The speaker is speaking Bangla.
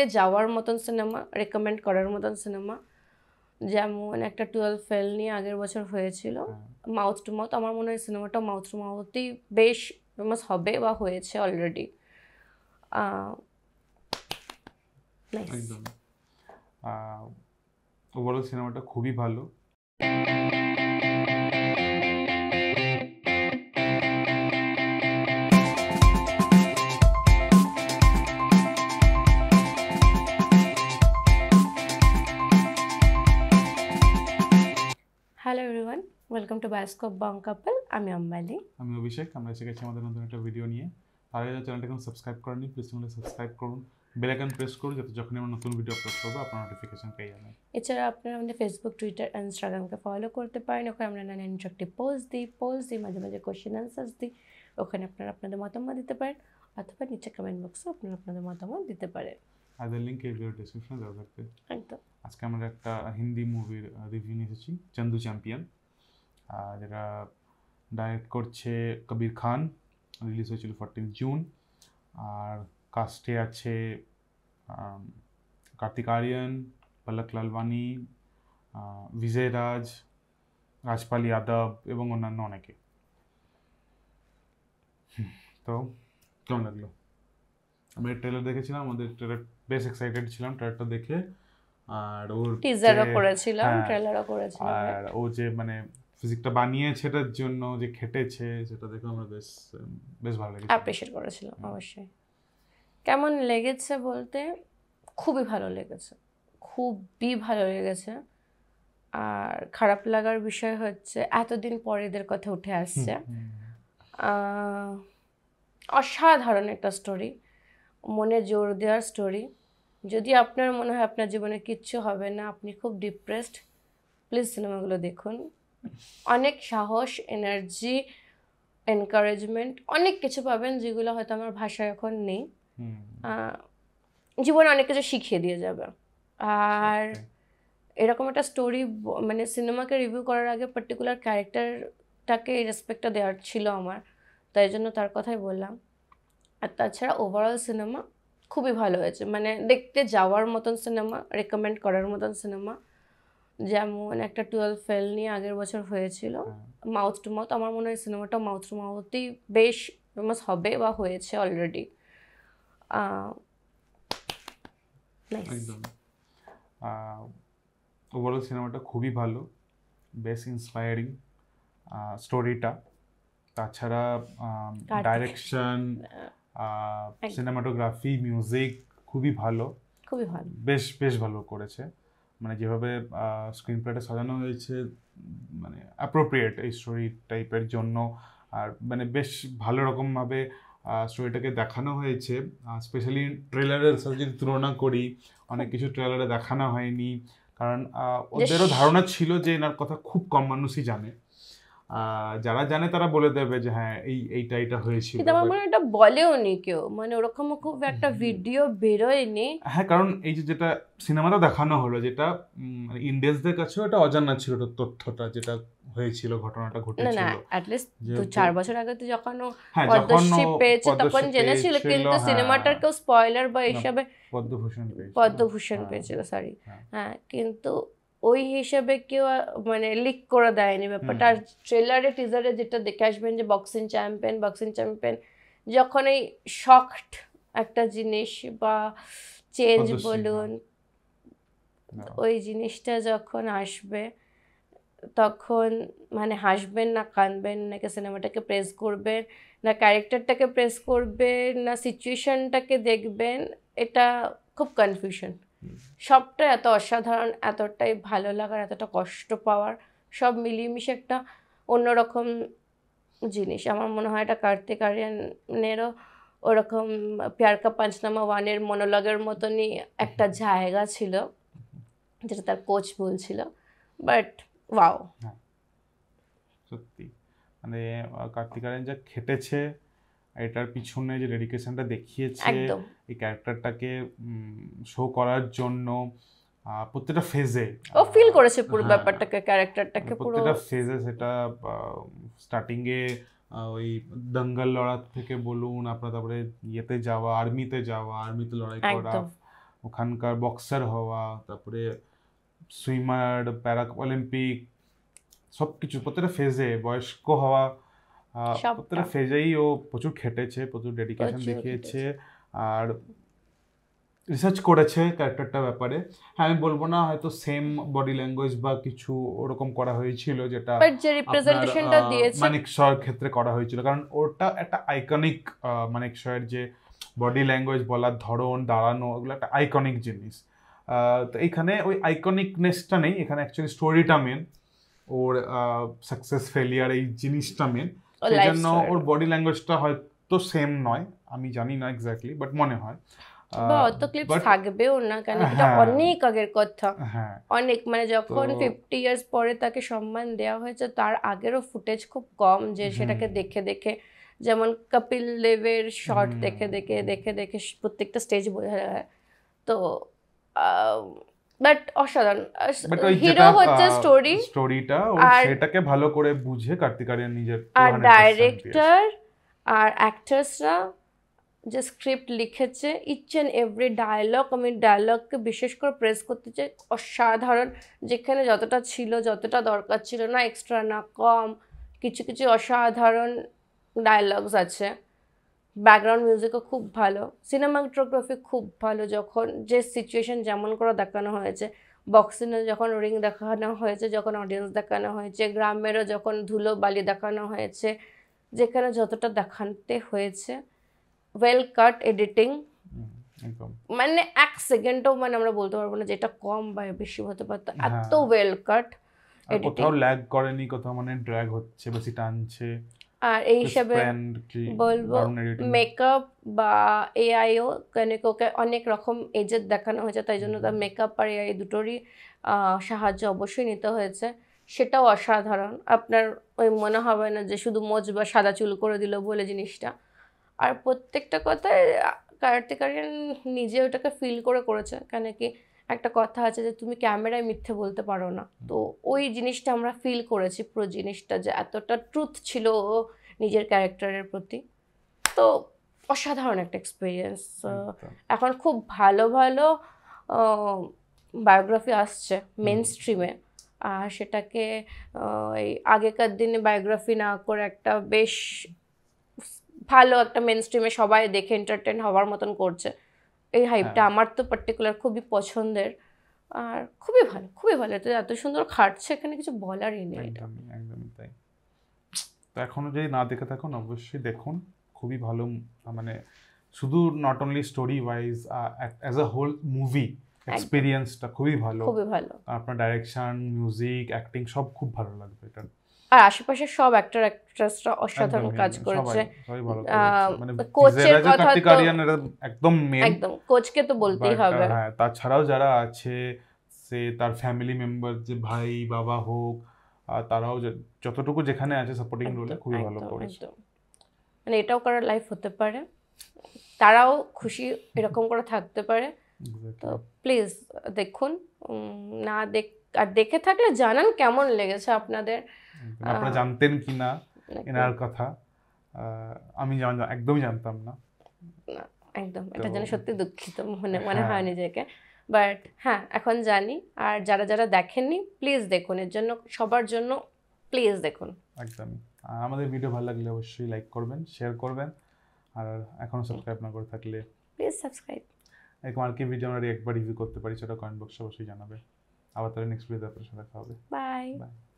দেখতে যাওয়ার মতন সিনেমা রেকমেন্ড করার মতন সিনেমা যেমন একটা টুয়েলভ ফেল নিয়ে আগের বছর হয়েছিল মাউথ টু মাউথ আমার মনে হয় সিনেমাটা মাউথ টু মাউথই বেশ ফেমাস হবে বা হয়েছে অলরেডি ওভারঅল সিনেমাটা খুবই ভালো hello everyone welcome to bioscope bong couple আমি অম্বালি আমি অভিষেক আমরা এসে গেছি আমাদের নতুন একটা ভিডিও নিয়ে তার আগে চ্যানেলটা এখন সাবস্ক্রাইব করেনি প্লিজ চ্যানেলটা সাবস্ক্রাইব করুন বেল আইকন প্রেস করুন যাতে যখন আমরা নতুন ভিডিও আপলোড করবো আপনার নোটিফিকেশন পেয়ে যাবেন এছাড়া আপনারা আমাদের ফেসবুক টুইটার ইনস্টাগ্রামকে ফলো করতে পারেন ওখানে আমরা নানা ইন্টারাক্টিভ পোস্ট দিই পোস্ট দিই মাঝে মাঝে কোয়েশ্চেন অ্যান্সার্স দিই ওখানে আপনারা আপনাদের মতামত দিতে পারেন অথবা নিচে কমেন্ট বক্সে আপনারা আপনাদের মতামত দিতে পারেন তাদের লিংক এর ডিসক্রিপশনে দেওয়া থাকবে একদম আজকে আমরা একটা হিন্দি মুভির রিভিউ নিয়ে এসেছি চন্দু চ্যাম্পিয়ন যেটা ডাইরেক্ট করছে কবির খান রিলিজ হয়েছিল ফোরটিন জুন আর কাস্টে আছে কার্তিক আরিয়ান পলক লালবানি বিজয় রাজ রাজপাল যাদব এবং অন্যান্য অনেকে তো কেমন লাগলো আমরা ট্রেলার দেখেছিলাম আমাদের ট্রেলার বেশ এক্সাইটেড ছিলাম ট্রেলারটা দেখে আর ওর টিজারও করেছিলাম ট্রেলারও হ্যাঁ। করেছিলাম আর ও যে মানে ফিজিকটা বানিয়ে সেটার জন্য যে খেটেছে সেটা দেখে আমরা বেশ বেশ ভালো লেগেছে অ্যাপ্রিশিয়েট করেছিলাম অবশ্যই কেমন লেগেছে বলতে খুবই ভালো লেগেছে খুবই ভালো লেগেছে আর খারাপ লাগার বিষয় হচ্ছে এতদিন পরে এদের কথা উঠে আসছে অসাধারণ একটা স্টোরি মনে জোর দেওয়ার স্টোরি যদি আপনার মনে হয় আপনার জীবনে কিচ্ছু হবে না আপনি খুব ডিপ্রেসড প্লিজ সিনেমাগুলো দেখুন অনেক সাহস এনার্জি এনকারেজমেন্ট অনেক কিছু পাবেন যেগুলো হয়তো আমার ভাষায় এখন নেই জীবনে অনেক কিছু শিখিয়ে দিয়ে যাবে আর এরকম একটা স্টোরি মানে সিনেমাকে রিভিউ করার আগে পার্টিকুলার ক্যারেক্টারটাকে রেসপেক্টটা দেওয়ার ছিল আমার তাই জন্য তার কথাই বললাম আর তাছাড়া ওভারঅল সিনেমা খুবই ভালো হয়েছে মানে দেখতে যাওয়ার মতন সিনেমা রেকমেন্ড করার মতন সিনেমা যেমন একটা টুয়েলভ ফেল নিয়ে আগের বছর হয়েছিল হ্যাঁ। মাউথ টু মাউথ আমার মনে হয় সিনেমাটা মাউথ টু মাউথই বেশ ফেমাস হবে বা হয়েছে অলরেডি ওভারঅল সিনেমাটা খুবই ভালো বেশ ইন্সপায়ারিং স্টোরিটা তাছাড়া ডাইরেকশন সিনেমাটোগ্রাফি মিউজিক খুবই ভালো খুবই ভালো বেশ বেশ ভালো করেছে মানে যেভাবে স্ক্রিন প্লেটে সাজানো হয়েছে মানে অ্যাপ্রোপ্রিয়েট এই স্টোরি টাইপের জন্য আর মানে বেশ ভালো রকমভাবে স্টোরিটাকে দেখানো হয়েছে স্পেশালি ট্রেলারের সাথে যদি তুলনা করি অনেক কিছু ট্রেলারে দেখানো হয়নি কারণ ওদেরও ধারণা ছিল যে এনার কথা খুব কম মানুষই জানে যারা জানে তারা বলে দেবে যে হ্যাঁ এই এইটা এটা হয়েছিল কিন্তু আমার মনে এটা বলেও নি কেউ মানে ওরকম খুব একটা ভিডিও বেরোয়নি হ্যাঁ কারণ এই যে যেটা সিনেমাটা দেখানো হলো যেটা মানে ইন্ডিয়ানদের কাছেও এটা অজানা ছিল তথ্যটা যেটা হয়েছিল ঘটনাটা ঘটেছিল না অ্যাটলিস্ট দু চার বছর আগে তো যখন হ্যাঁ, পদ্মশ্রী পেয়েছে তখন জেনেছিল কিন্তু সিনেমাটার হ্যাঁ। কেউ স্পয়লার বা হিসাবে পদ্মভূষণ পেয়েছে পদ্মভূষণ হ্যাঁ। পেয়েছিল সরি হ্যাঁ কিন্তু ওই হিসেবে কেউ মানে লিক করে দেয়নি ব্যাপারটা আর ট্রেলারে টিজারে যেটা দেখে আসবেন যে বক্সিং চ্যাম্পিয়ন বক্সিং চ্যাম্পিয়ন যখন এই শক্ট একটা জিনিস বা চেঞ্জ হ্যাঁ। বলুন হ্যাঁ। ওই জিনিসটা যখন আসবে তখন মানে হাসবেন না কানবেন নাকি সিনেমাটাকে প্রেস করবেন না ক্যারেক্টারটাকে প্রেস করবেন না সিচুয়েশনটাকে দেখবেন এটা খুব কনফিউশন সবটা এত অসাধারণ এতটাই ভালো লাগার এতটা কষ্ট পাওয়ার সব মিলিয়ে মিশে একটা অন্যরকম জিনিস আমার মনে হয় এটা কার্তিক আরিয়ানেরও ওরকম পিয়ারকা কা পাঞ্চনামা ওয়ানের মনোলগের মতনই একটা জায়গা ছিল যেটা তার কোচ বলছিল বাট ওয়াও হ্যাঁ, সত্যি মানে কার্তিক আরিয়ান যা খেটেছে এটার পিছনে যে ডেডিকেশনটা দেখিয়েছে এই ক্যারেক্টারটাকে শো করার জন্য প্রত্যেকটা ফেজে ও ফিল করেছে পুরো হ্যাঁ, ব্যাপারটাকে ক্যারেক্টারটাকে মানে পুরো প্রত্যেকটা ফেজে সেটা স্টার্টিং এ ওই দঙ্গল লড়াই থেকে বলুন আপনার তারপরে ইয়েতে যাওয়া আর্মিতে যাওয়া আর্মিতে লড়াই করা ওখানকার বক্সার হওয়া তারপরে সুইমার প্যারা অলিম্পিক সব কিছু প্রত্যেকটা ফেজে বয়স্ক হওয়া প্রত্যেকটা ফেজেই ও প্রচুর খেটেছে প্রচুর ডেডিকেশন দেখিয়েছে আর রিসার্চ করেছে ক্যারেক্টারটা ব্যাপারে হ্যাঁ আমি বলবো না হয়তো সেম বডি ল্যাঙ্গুয়েজ বা কিছু ওরকম করা হয়েছিল যেটা মানিক শয়ের ক্ষেত্রে করা হয়েছিল কারণ ওটা একটা আইকনিক মানিক শয়ের যে বডি ল্যাঙ্গুয়েজ বলার ধরন দাঁড়ানো ওগুলো একটা আইকনিক জিনিস তো এখানে ওই আইকনিকনেসটা নেই এখানে অ্যাকচুয়ালি স্টোরিটা মেন ওর সাকসেস ফেলিয়ার এই জিনিসটা মেন সেজন্য ওর বডি ল্যাঙ্গুয়েজটা হয়তো সেম নয় আমি জানি না এক্স্যাক্টলি বাট মনে হয় অত ক্লিপ থাকবেও না কেন এটা হ্যাঁ। অনেক আগের কথা হ্যাঁ। অনেক মানে যখন ফিফটি ইয়ার্স পরে তাকে সম্মান দেওয়া হয়েছে তার আগেরও ফুটেজ খুব কম যে সেটাকে দেখে দেখে যেমন কপিল দেবের শর্ট দেখে দেখে দেখে দেখে প্রত্যেকটা স্টেজ বোঝা যায় তো বাট অসাধারণ হিরো হচ্ছে স্টোরি স্টোরিটা আর সেটাকে ভালো করে বুঝে কার্তিক আরিয়ান নিজের আর ডাইরেক্টর আর অ্যাক্টার্সরা যে স্ক্রিপ্ট লিখেছে ইচ অ্যান্ড এভরি ডায়লগ আমি ডায়লগকে বিশেষ করে প্রেস করতে চাই অসাধারণ যেখানে যতটা ছিল যতটা দরকার ছিল না এক্সট্রা না কম কিছু কিছু অসাধারণ ডায়লগস আছে ব্যাকগ্রাউন্ড মিউজিকও খুব ভালো সিনেমাটোগ্রাফি খুব ভালো যখন যে সিচুয়েশন যেমন করে দেখানো হয়েছে বক্সিংয়ে যখন রিং দেখানো হয়েছে যখন অডিয়েন্স দেখানো হয়েছে গ্রামেরও যখন ধুলো বালি দেখানো হয়েছে যেখানে যতটা দেখানতে হয়েছে ওয়েল কাট এডিটিং মানে এক সেকেন্ডও মানে আমরা বলতে পারবো না যে এটা কম বা বেশি হতে পারতো এত ওয়েল হ্যাঁ। কাট কোথাও ল্যাগ করেনি কোথাও মানে ড্র্যাগ হচ্ছে বেশি টানছে আর এই হিসাবে বলবো মেকআপ বা এআইও কেন ওকে অনেক রকম এজের দেখানো হয়েছে তাই জন্য তার মেকআপ আর এআই দুটোরই সাহায্য অবশ্যই নিতে হয়েছে সেটাও অসাধারণ আপনার ওই মনে হবে না যে শুধু মোজ বা সাদা চুল করে দিল বলে জিনিসটা আর প্রত্যেকটা কথায় কার্তিক আরিয়ান নিজে ওটাকে ফিল করে করেছে কেন কি একটা কথা আছে যে তুমি ক্যামেরায় মিথ্যে বলতে পারো না তো ওই জিনিসটা আমরা ফিল করেছি পুরো জিনিসটা যে এতটা ট্রুথ ছিল ও নিজের ক্যারেক্টারের প্রতি তো অসাধারণ একটা এক্সপিরিয়েন্স এখন খুব ভালো ভালো বায়োগ্রাফি আসছে মেন স্ট্রিমে আর সেটাকে এই আগেকার দিনে বায়োগ্রাফি না করে একটা বেশ ভালো একটা মেন স্ট্রিমে সবাই দেখে এন্টারটেন হওয়ার মতন করছে এই হাইপটা হ্যাঁ। আমার তো পার্টিকুলার খুবই পছন্দের আর খুবই ভালো খুবই ভালো এটা এত সুন্দর খাটছে এখানে কিছু বলারই নেই একদম তাই তো এখনও যদি না দেখে থাকুন অবশ্যই দেখুন খুবই ভালো মানে শুধু not only story wise as a whole movie এক্সপিরিয়েন্সটা খুবই ভালো খুবই ভালো আপনার ডাইরেকশন মিউজিক অ্যাক্টিং সব খুব ভালো লাগবে এটা আর আশেপাশে সব অ্যাক্টর অ্যাক্ট্রেসরা অসাধারণ কাজ করেছে কোচের মানে কথা একদম একদম কোচকে তো বলতেই হবে হ্যাঁ, তাছাড়াও যারা আছে সে তার ফ্যামিলি মেম্বার যে ভাই বাবা হোক তারাও যতটুকু যেখানে আছে সাপোর্টিং রোলে খুবই ভালো করেছে মানে এটাও করার লাইফ হতে পারে তারাও খুশি এরকম করে থাকতে পারে তো প্লিজ দেখুন না দেখ আর দেখে থাকলে জানান কেমন লেগেছে আপনাদের আপনারা জানতেন কি না এনার কথা আমি একদমই জানতাম না একদম এটা জানি সত্যি দুঃখিত মনে মনে হ্যাঁ। হয় নিজেকে বাট হ্যাঁ এখন জানি আর যারা যারা দেখেননি প্লিজ দেখুন এর জন্য সবার জন্য প্লিজ দেখুন একদমই আর আমাদের ভিডিও ভালো লাগলে অবশ্যই লাইক করবেন শেয়ার করবেন আর এখনো সাবস্ক্রাইব না করে থাকলে প্লিজ সাবস্ক্রাইব এরকম আর কি ভিডিও আমরা একবার রিভিউ করতে পারি সেটা কমেন্ট বক্সে অবশ্যই জানাবে আবার তাহলে নেক্সট ভিডিওতে আপনার সাথে দেখা হবে বাই বাই